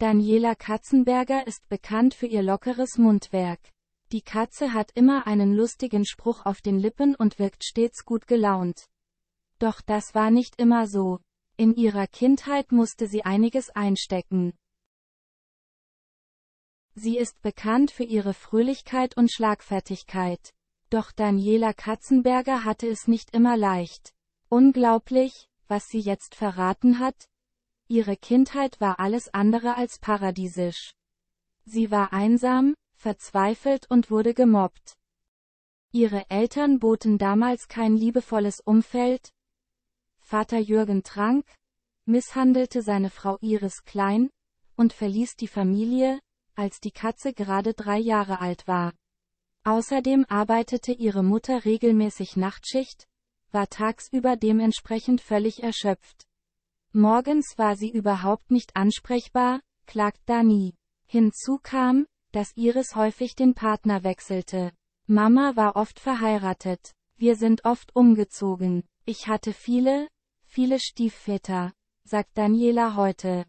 Daniela Katzenberger ist bekannt für ihr lockeres Mundwerk. Die Katze hat immer einen lustigen Spruch auf den Lippen und wirkt stets gut gelaunt. Doch das war nicht immer so. In ihrer Kindheit musste sie einiges einstecken. Sie ist bekannt für ihre Fröhlichkeit und Schlagfertigkeit. Doch Daniela Katzenberger hatte es nicht immer leicht. Unglaublich, was sie jetzt verraten hat, Ihre Kindheit war alles andere als paradiesisch. Sie war einsam, verzweifelt und wurde gemobbt. Ihre Eltern boten damals kein liebevolles Umfeld. Vater Jürgen trank, misshandelte seine Frau Iris Klein und verließ die Familie, als die Katze gerade drei Jahre alt war. Außerdem arbeitete ihre Mutter regelmäßig Nachtschicht, war tagsüber dementsprechend völlig erschöpft. Morgens war sie überhaupt nicht ansprechbar, klagt Dani. Hinzu kam, dass Iris häufig den Partner wechselte. Mama war oft verheiratet. Wir sind oft umgezogen. Ich hatte viele, viele Stiefväter, sagt Daniela heute.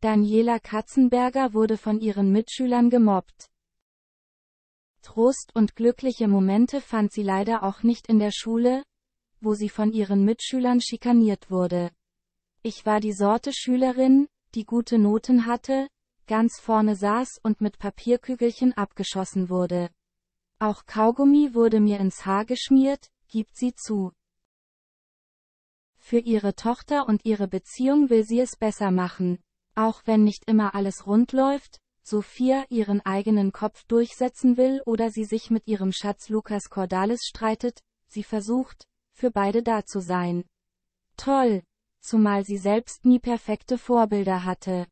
Daniela Katzenberger wurde von ihren Mitschülern gemobbt. Trost und glückliche Momente fand sie leider auch nicht in der Schule, wo sie von ihren Mitschülern schikaniert wurde. Ich war die Sorte Schülerin, die gute Noten hatte, ganz vorne saß und mit Papierkügelchen abgeschossen wurde. Auch Kaugummi wurde mir ins Haar geschmiert, gibt sie zu. Für ihre Tochter und ihre Beziehung will sie es besser machen. Auch wenn nicht immer alles rund läuft, Sophia ihren eigenen Kopf durchsetzen will oder sie sich mit ihrem Schatz Lukas Cordalis streitet, sie versucht, für beide da zu sein. Toll! Zumal sie selbst nie perfekte Vorbilder hatte.